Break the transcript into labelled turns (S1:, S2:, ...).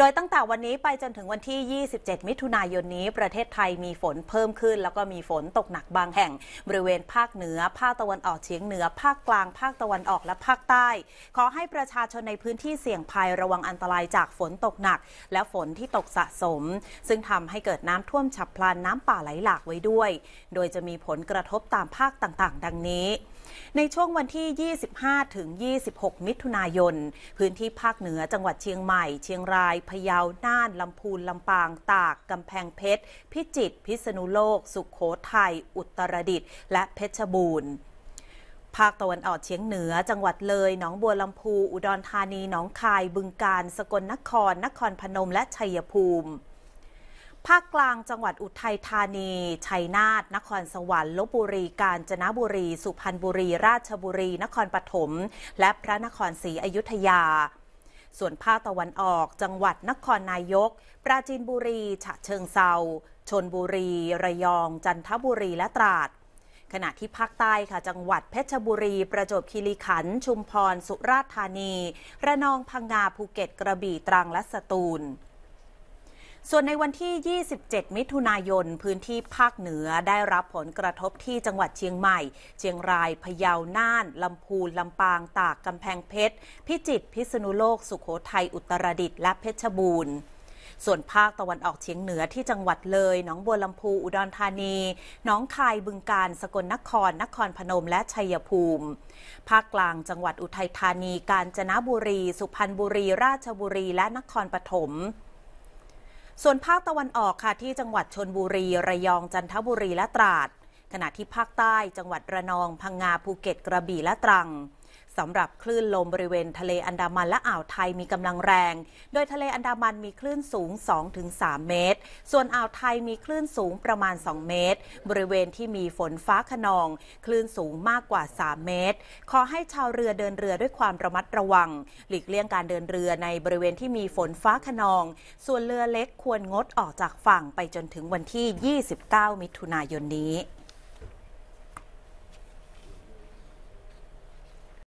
S1: โดยตั้งแต่วันนี้ไปจนถึงวันที่ 27 มิถุนายนนี้ประเทศไทยมีฝนเพิ่มขึ้นแล้วก็มีฝนตกหนักบางแห่ง บริเวณภาคเหนือ ภาคตะวันออกเฉียงเหนือภาคกลาง ภาคตะวันออกและภาคใต้ ขอให้ประชาชนในพื้นที่เสี่ยงภัยระวังอันตรายจากฝนตกหนัก และฝนที่ตกสะสม ซึ่งทำให้เกิดน้ำท่วมฉับพลันน้ำป่าไหลหลากไว้ด้วย โดยจะมีผลกระทบตามภาคต่างๆ ดังนี้ ในช่วงวันที่ 25 ถึง 26 มิถุนายนพื้นที่ภาคเหนือจังหวัดเชียงใหม่เชียงรายพะเยาน่าน ลำพูนลำปาง ตาก กำแพงเพชร พิจิตรพิษณุโลก สุขโขทัยอุตรดิตถ์และเพชรบูรณ์ ภาคตะวันออกเฉียงเหนือ จังหวัดเลยหนองบัวลำพูอุดรธานีหนองคายบึงกาฬสกลนครนครพนมและชัยภูมิ ภาคกลางจังหวัดอุทัยธานี ชัยนาทนครสวรรค์ลบบุรี กาญจนบุรี สุพรรณบุรี ราชบุรี นครปฐมและพระนครศรีอยุธยาส่วนภาคตะวันออก จังหวัดนครนายก ปราจีนบุรี ฉะเชิงเซาชนบุรี ระยอง จันทบุรี และตราด ขณะที่ภาคใต้ค่ะ จังหวัดเพชรบุรี ประจวบคีรีขันธ์ชุมพร สุราษฎร์ธานี ระนอง พังงา ภูเก็ต กระบี่ ตรัง และสตูลส่วนในวันที่ 27 มิถุนายน พื้นที่ภาคเหนือได้รับผลกระทบที่จังหวัดเชียงใหม่ เชียงราย พะเยา น่าน ลำพูน ลำปาง ตาก กำแพงเพชร พิจิตร พิษณุโลก สุขโขทัย อุตรดิตถ์และเพชรบูรณ์ส่วนภาคตะวันออกเฉียงเหนือที่จังหวัดเลย หนองบัวลำพูอุดรธานี หนองคาย บึงกาฬ สกลนคร นครพนม และชัยภูมิ ภาคกลางจังหวัดอุทัยธานี กาญจนบุรี สุพรรณบุรี ราชบุรี และนครปฐมส่วนภาคตะวันออกค่ะ ที่จังหวัดชนบุรี ระยองจันทบุรีและตราดขณะที่ภาคใต้จังหวัดระนองพังงาภูเก็ตกระบี่และตรังสำหรับคลื่นลมบริเวณทะเลอันดามันและอ่าวไทยมีกำลังแรง โดยทะเลอันดามันมีคลื่นสูง 2-3 เมตร ส่วนอ่าวไทยมีคลื่นสูงประมาณ 2 เมตร บริเวณที่มีฝนฟ้าขนอง คลื่นสูงมากกว่า 3 เมตร ขอให้ชาวเรือเดินเรือด้วยความระมัดระวัง หลีกเลี่ยงการเดินเรือในบริเวณที่มีฝนฟ้าขนอง ส่วนเรือเล็กควรงดออกจากฝั่งไปจนถึงวันที่ 29 มิถุนายนนี้